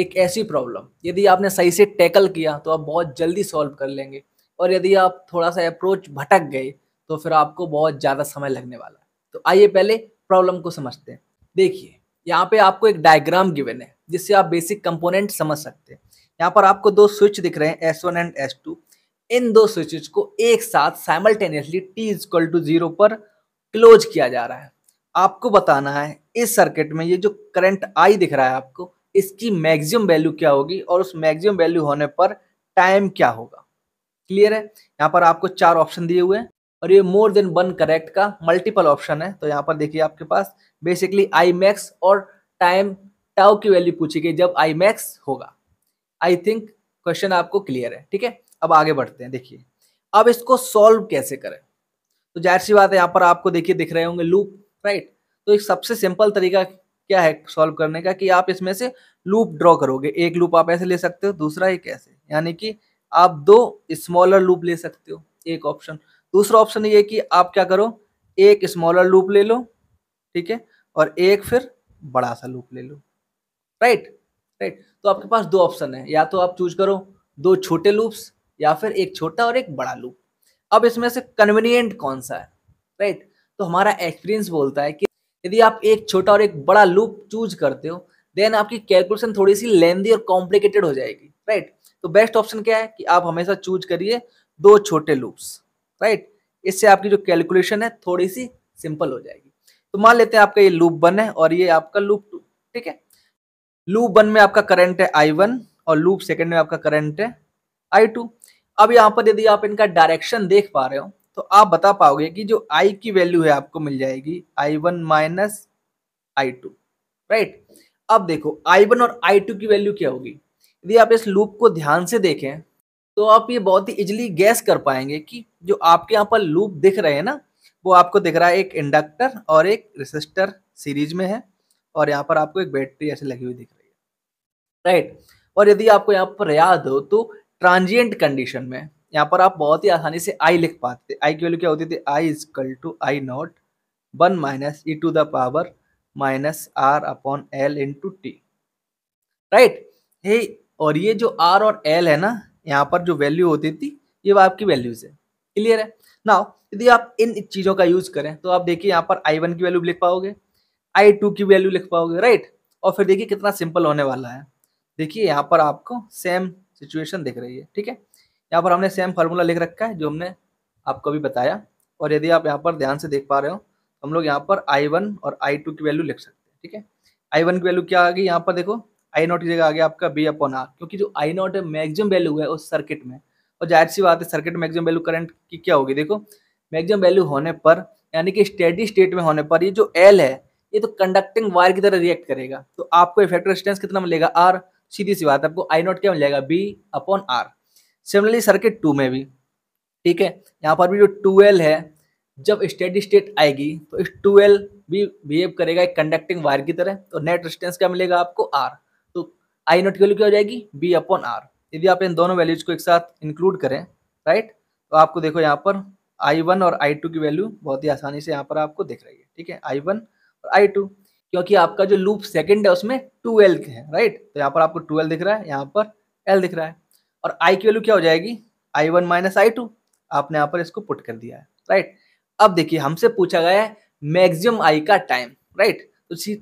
एक ऐसी प्रॉब्लम यदि आपने सही से टैकल किया तो आप बहुत जल्दी सॉल्व कर लेंगे और यदि आप थोड़ा सा अप्रोच भटक गए तो फिर आपको बहुत ज़्यादा समय लगने वाला है तो आइए पहले प्रॉब्लम को समझते हैं देखिए यहाँ पे आपको एक डायग्राम गिवन है जिससे आप बेसिक कंपोनेंट समझ सकते हैं यहाँ पर आपको दो स्विच दिख रहे हैं S one and S two इन दो स्विचेज को एक साथ simultaneously T is equal to zero पर क्लोज किया जा रहा है आपको बताना है इस सर्किट में ये जो करंट आई दिख रहा है आपको इसकी मैक्सिमम वैल्यू क्या होगी और उस मैक्सिमम वैल्यू होने पर टाइम क्या होगा क्लियर है यहाँ पर आपको चार ऑप्शन दिए हुए हैं और ये मोर देन वन करेक्ट का मल्टीपल ऑप्शन है तो यहाँ पर देखिए आपके पास बेसिकली आई मैक्स और टाइम टाउ की वैल्यू पूछी गई जब आई मैक्स होगा आई थिंक क्वेश्चन आपको क्लियर है ठीक है अब आगे बढ़ते हैं देखिए अब इसको सॉल्व कैसे करें तो जाहिर सी बात है यहाँ पर आपको देखिए दिख रहे होंगे लूप राइट तो एक सबसे सिंपल तरीका क्या है सॉल्व करने का कि आप इसमें से लूप ड्रॉ करोगे एक लूप आप ऐसे ले सकते हो दूसरा एक ऐसे यानी कि आप दो स्मॉलर लूप ले सकते हो एक ऑप्शन दूसरा ऑप्शन ये कि आप क्या करो एक स्मॉलर लूप ले लो ठीक है और एक फिर बड़ा सा लूप ले लो राइट राइट तो आपके पास दो ऑप्शन है या तो आप चूज करो दो छोटे लूप्स या फिर एक छोटा और एक बड़ा लूप अब इसमें से कन्वीनियंट कौन सा है राइट तो हमारा एक्सपीरियंस बोलता है कि यदि आप एक छोटा और एक बड़ा लूप चूज करते हो देन आपकी कैलकुलेशन थोड़ी सी लेंदी और कॉम्प्लिकेटेड हो जाएगी राइट तो बेस्ट ऑप्शन क्या है कि आप हमेशा चूज करिए दो छोटे लूप्स राइट इससे आपकी जो कैलकुलेशन है थोड़ी सी सिंपल हो जाएगी तो मान लेते हैं आपका ये लूप वन है और ये आपका लूप टू ठीक है लूप वन में आपका करंट है आई वन और लूप सेकेंड में आपका करंट है आई टू अब यहाँ पर यदि आप इनका डायरेक्शन देख पा रहे हो तो आप बता पाओगे कि जो आई की वैल्यू है आपको मिल जाएगी I one minus I two right अब देखो आई वन और आई टू की वैल्यू क्या होगी यदि आप इस लूप को ध्यान से देखें तो आप ये बहुत ही इजिली गैस कर पाएंगे कि जो आपके यहाँ पर लूप दिख रहे हैं ना वो आपको दिख रहा है एक इंडक्टर और एक रेसिस्टर सीरीज में है और यहाँ पर आपको एक बैटरी ऐसे लगी हुई दिख रही है राइट और यदि आपको यहाँ पर याद हो तो ट्रांजिएंट कंडीशन में यहाँ पर आप बहुत ही आसानी से आई लिख पाते आई की वैल्यू क्या होती थी equal to I naught one minus e to the power minus R upon L two T right ये और ये जो आर और एल है ना यहाँ पर जो वैल्यू होती थी ये आपकी वैल्यूज है क्लियर है ना यदि आप इन चीज़ों का यूज करें तो आप देखिए यहाँ पर आई वन की वैल्यू लिख पाओगे आई टू की वैल्यू लिख पाओगे राइट और फिर देखिए कितना सिंपल होने वाला है देखिए यहाँ पर आपको सेम सिचुएशन दिख रही है ठीक है यहाँ पर हमने सेम फार्मूला लिख रखा है जो हमने आपको भी बताया और यदि आप यहाँ पर ध्यान से देख पा रहे हो तो हम लोग यहाँ पर आई वन और आई टू की वैल्यू लिख सकते हैं ठीक है आई वन की वैल्यू क्या आ गई यहाँ पर देखो आई नॉट की जगह आ गया आपका बी अपॉन आर क्योंकि जो आई नॉट है मैगजिम वैल्यू है उस सर्किट में और जाहिर सी बात है सर्किट मैगजिम वैल्यू करंट की क्या होगी देखो मैगजिम वैल्यू होने पर यानी कि स्टेडी स्टेट में होने पर ये जो एल है ये तो कंडक्टिंग वायर की तरह रिएक्ट करेगा तो आपको इफेक्ट रेजिस्टेंस कितना मिलेगा आर सीधी सी बात है आपको आई नॉट क्या मिलेगा B upon R similarly circuit two में भी ठीक है यहाँ पर भी जो टूएल है जब स्टेडी स्टेट आएगी तो इस टूएल भी बिहेव करेगा एक कंडक्टिंग वायर की तरह तो नेट रेजिस्टेंस क्या मिलेगा आपको आर तो आई नोट की वैल्यू क्या हो जाएगी बी अपॉन आर यदि आप इन दोनों वैल्यूज को एक साथ इंक्लूड करें राइट तो आपको देखो यहाँ पर आई वन और आई टू की वैल्यू बहुत ही आसानी से यहाँ पर आपको दिख रही है ठीक है आई वन और आई टू क्योंकि आपका जो लूप सेकेंड है उसमें टू एल है राइट तो यहाँ पर आपको टू एल दिख रहा है यहाँ पर एल दिख रहा है और आई की वैल्यू क्या हो जाएगी I one minus I two आपने यहाँ पर इसको पुट कर दिया है राइट अब देखिए हमसे पूछा गया है मैक्सिमम आई का टाइम राइट तो सी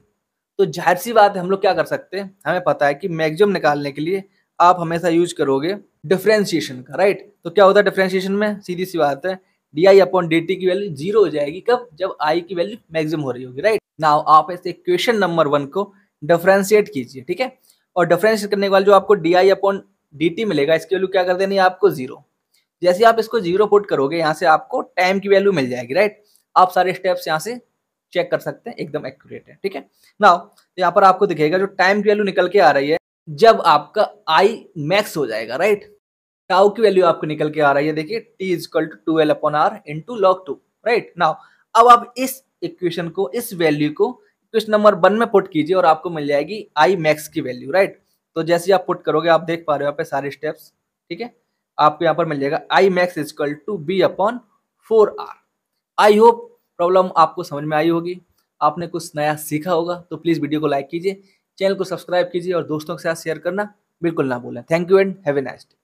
तो जाहिर सी बात है हम लोग क्या कर सकते हैं हमें पता है कि मैक्सिमम निकालने के लिए आप हमेशा यूज करोगे डिफ्रेंशिएशन का राइट तो क्या होता है डिफ्रेंशिएशन में सीधी सी बात है D I upon D T की वैल्यू जीरो हो जाएगी कब जब आई की वैल्यू मैक्सिमम हो रही होगी राइट नाउ आप ऐसे क्वेश्चन नंबर वन को डिफ्रेंशिएट कीजिए ठीक है और डिफ्रेंशिएट करने के बाद जो आपको डी आई अपॉन dt मिलेगा इसकी वैल्यू क्या कर देनी है आपको जीरो जैसे आप इसको जीरो पुट करोगे यहाँ से आपको टाइम की वैल्यू मिल जाएगी राइट आप सारे स्टेप्स यहाँ से चेक कर सकते हैं एकदम एक्यूरेट है ठीक है ना यहाँ पर आपको दिखेगा जो टाइम की वैल्यू निकल के आ रही है जब आपका आई मैक्स हो जाएगा राइट टाउ की वैल्यू आपको निकल के आ रही है देखिए T is equal to two L upon R into log two right now अब आप इस इक्वेशन को इस वैल्यू को इक्वेशन नंबर वन में पुट कीजिए और आपको मिल जाएगी आई मैक्स की वैल्यू राइट तो जैसे आप पुट करोगे आप देख पा रहे हो यहाँ पे सारे स्टेप्स ठीक है आपको यहाँ पर मिल जाएगा I max is equal to B upon four R I hope problem आपको समझ में आई होगी आपने कुछ नया सीखा होगा तो प्लीज़ वीडियो को लाइक कीजिए चैनल को सब्सक्राइब कीजिए और दोस्तों के साथ शेयर करना बिल्कुल ना भूलें thank you and have a nice day